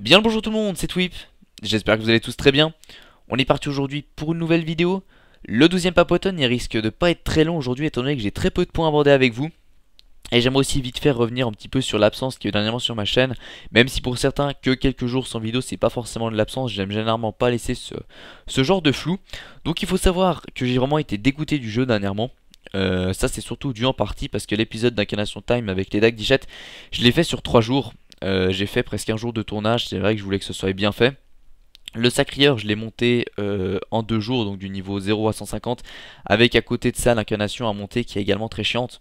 Bien le bonjour tout le monde, c'est Twip, j'espère que vous allez tous très bien. On est parti aujourd'hui pour une nouvelle vidéo. Le 12ème papoton, il risque de pas être très long aujourd'hui étant donné que j'ai très peu de points aborder avec vous. Et j'aimerais aussi vite faire revenir un petit peu sur l'absence qui est dernièrement sur ma chaîne. Même si pour certains que quelques jours sans vidéo c'est pas forcément de l'absence, j'aime généralement pas laisser ce, genre de flou. Donc il faut savoir que j'ai vraiment été dégoûté du jeu dernièrement. Euh, ça c'est surtout dû en partie parce que l'épisode d'incarnation time avec les Dag Dichette, je l'ai fait sur 3 jours euh, j'ai fait presque un jour de tournage, c'est vrai que je voulais que ce soit bien fait. Le sacrieur, je l'ai monté euh, en deux jours, donc du niveau 0 à 150, avec à côté de ça l'incarnation à monter qui est également très chiante.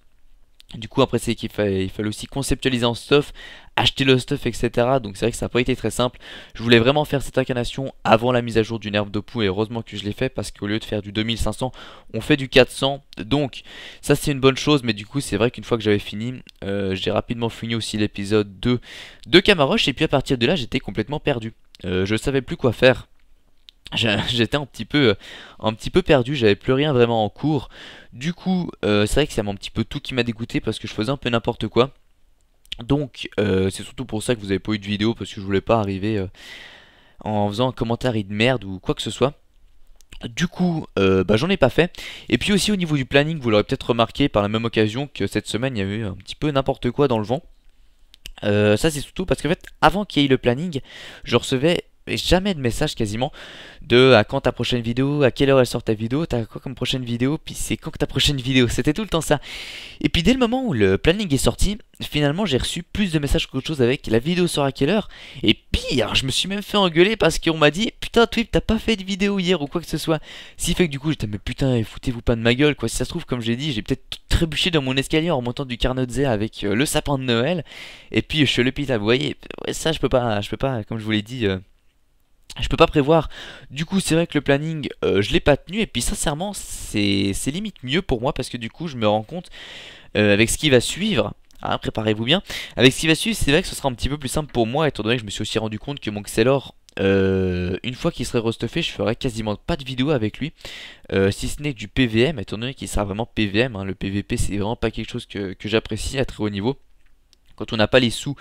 Du coup, après, c'est qu'il fallait, il fallait aussi conceptualiser en stuff, acheter le stuff, etc. Donc, c'est vrai que ça n'a pas été très simple. Je voulais vraiment faire cette incarnation avant la mise à jour du herbe de poux, et heureusement que je l'ai fait, parce qu'au lieu de faire du 2500, on fait du 400. Donc, ça, c'est une bonne chose, mais du coup, c'est vrai qu'une fois que j'avais fini, euh, j'ai rapidement fini aussi l'épisode 2 de Camaroche, et puis à partir de là, j'étais complètement perdu. Euh, je ne savais plus quoi faire j'étais un petit peu euh, un petit peu perdu, j'avais plus rien vraiment en cours. Du coup, euh, c'est vrai que c'est un petit peu tout qui m'a dégoûté parce que je faisais un peu n'importe quoi. Donc, euh, c'est surtout pour ça que vous avez pas eu de vidéo parce que je voulais pas arriver en faisant un commentaire de merde ou quoi que ce soit. Du coup, bah, j'en ai pas fait. Et puis aussi au niveau du planning, vous l'aurez peut-être remarqué par la même occasion que cette semaine, il y a eu un petit peu n'importe quoi dans le vent. ça c'est surtout parce qu'en fait avant qu'il y ait le planning je recevais jamais de message quasiment de à quand ta prochaine vidéo, à quelle heure elle sort ta vidéo, t'as quoi comme prochaine vidéo, puis c'est quand ta prochaine vidéo, c'était tout le temps ça. Et puis dès le moment où le planning est sorti, finalement j'ai reçu plus de messages qu'autre chose avec la vidéo sort à quelle heure, et pire, je me suis même fait engueuler parce qu'on m'a dit putain Twip t'as pas fait de vidéo hier ou quoi que ce soit. Si fait que du coup j'étais mais putain foutez-vous pas de ma gueule quoi, si ça se trouve comme j'ai dit j'ai peut-être trébuché dans mon escalier en montant du carnot avec euh, le sapin de Noël, et puis je suis le pita vous voyez, ça je peux pas, je peux pas, comme je vous l'ai dit... Euh, je peux pas prévoir. Du coup, c'est vrai que le planning, euh, je l'ai pas tenu. Et puis, sincèrement, c'est limite mieux pour moi parce que du coup, je me rends compte euh, avec ce qui va suivre. Ah, préparez-vous bien. Avec ce qui va suivre, c'est vrai que ce sera un petit peu plus simple pour moi, étant donné que je me suis aussi rendu compte que mon Xelor, euh, une fois qu'il serait restuffé, je ferai quasiment pas de vidéo avec lui, si ce n'est du PVM, étant donné qu'il sera vraiment PVM. Hein. le PVP, c'est vraiment pas quelque chose que, j'apprécie à très haut niveau. Quand on n'a pas les sous,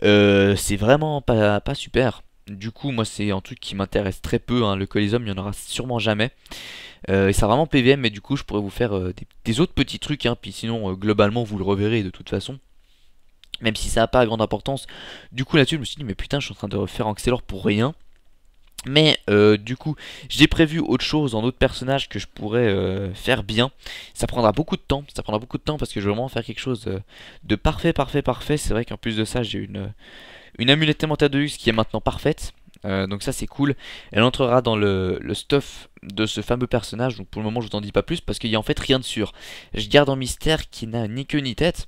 c'est vraiment pas, pas super du coup, moi, c'est un truc qui m'intéresse très peu. Hein. Le Coliseum, il n'y en aura sûrement jamais. Euh, et ça vraiment PVM, mais du coup, je pourrais vous faire euh, des, autres petits trucs. Hein. Puis sinon, euh, globalement, vous le reverrez de toute façon. Même si ça n'a pas grande importance. Du coup, là-dessus, je me suis dit, mais putain, je suis en train de refaire Anxelor pour rien. Mais du coup, j'ai prévu autre chose en autre personnages que je pourrais faire bien. Ça prendra beaucoup de temps, ça prendra beaucoup de temps parce que je veux vraiment faire quelque chose de parfait, parfait, parfait. C'est vrai qu'en plus de ça, j'ai une, une amulette Témenta de luxe qui est maintenant parfaite. Euh, donc ça c'est cool. Elle entrera dans le, stuff de ce fameux personnage. Donc pour le moment je vous en dis pas plus parce qu'il y a en fait rien de sûr. Je garde en mystère qui n'a ni queue ni tête.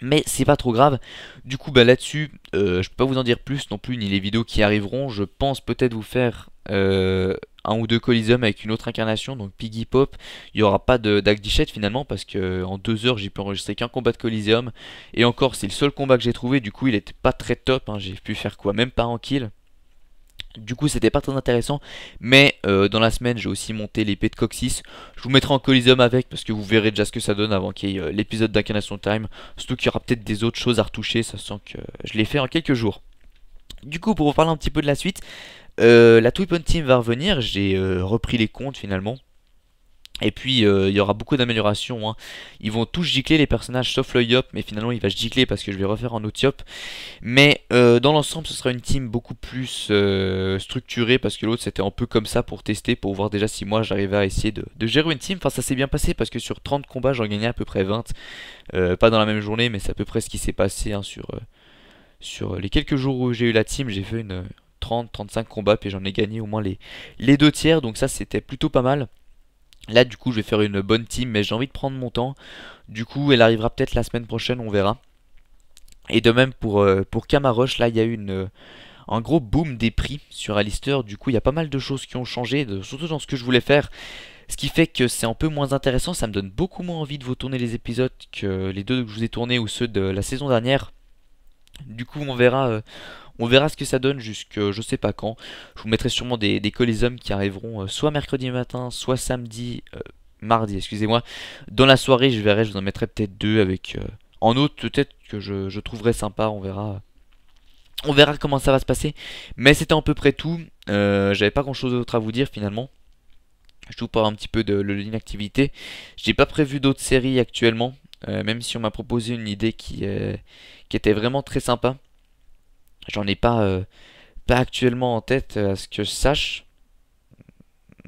Mais c'est pas trop grave. Du coup bah là-dessus je euh, je peux pas vous en dire plus non plus ni les vidéos qui arriveront. Je pense peut-être vous faire euh, un ou deux Coliseum avec une autre incarnation, donc Piggy Pop, il n'y aura pas d'Agdichette finalement parce que euh, en deux heures j'ai pu enregistrer qu'un combat de Coliseum et encore c'est le seul combat que j'ai trouvé, du coup il n'était pas très top, hein, j'ai pu faire quoi, même pas en kill. Du coup c'était pas très intéressant, mais euh, dans la semaine j'ai aussi monté l'épée de Coccyx, je vous mettrai en Coliseum avec parce que vous verrez déjà ce que ça donne avant qu'il y ait euh, l'épisode d'incarnation time, surtout qu'il y aura peut-être des autres choses à retoucher, ça sent que je l'ai fait en quelques jours. Du coup, pour vous parler un petit peu de la suite, euh, la Twipon Team va revenir. J'ai euh, repris les comptes finalement. Et puis euh, il y aura beaucoup d'améliorations. Hein. Ils vont tous gicler les personnages sauf le Yop, mais finalement il va se gicler parce que je vais refaire en autre Yop. Mais dans l'ensemble, ce sera une team beaucoup plus structurée parce que l'autre c'était un peu comme ça pour tester, pour voir déjà si moi j'arrivais à essayer de, gérer une team. Enfin, ça s'est bien passé parce que sur 30 combats j'en gagnais à peu près 20. pas dans la même journée, mais c'est à peu près ce qui s'est passé hein, sur sur euh, les quelques jours où j'ai eu la team, j'ai fait une 30-35 euh, combats, puis j'en ai gagné au moins les, les deux tiers, donc ça c'était plutôt pas mal. Là du coup je vais faire une bonne team, mais j'ai envie de prendre mon temps. Du coup elle arrivera peut-être la semaine prochaine, on verra. Et de même pour, euh, pour Camaroche, là il y a eu une, un gros boom des prix sur Alistair. Du coup il y a pas mal de choses qui ont changé, de, surtout dans ce que je voulais faire. Ce qui fait que c'est un peu moins intéressant, ça me donne beaucoup moins envie de vous tourner les épisodes que les deux que je vous ai tournés ou ceux de la saison dernière. Du coup, on verra, euh, on verra ce que ça donne jusque euh, je sais pas quand. Je vous mettrai sûrement des, des colisums qui arriveront euh, soit mercredi matin, soit samedi, mardi, excusez-moi. Dans la soirée, je verrai, je vous en mettrai peut-être deux avec. en autre peut-être que je, trouverai sympa, on verra. On verra comment ça va se passer. Mais c'était à peu près tout. J'avais pas grand chose d'autre à vous dire finalement. Je vous parle un petit peu de, de l'inactivité. J'ai pas prévu d'autres séries actuellement. Euh, même si on m'a proposé une idée qui, euh, qui était vraiment très sympa. J'en ai pas, euh, pas actuellement en tête à ce que je sache.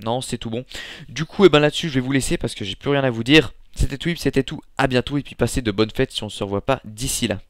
Non, c'est tout bon. Du coup, et eh ben là-dessus, je vais vous laisser parce que j'ai plus rien à vous dire. C'était Twip, c'était tout. À bientôt et puis passez de bonnes fêtes si on se revoit pas d'ici là.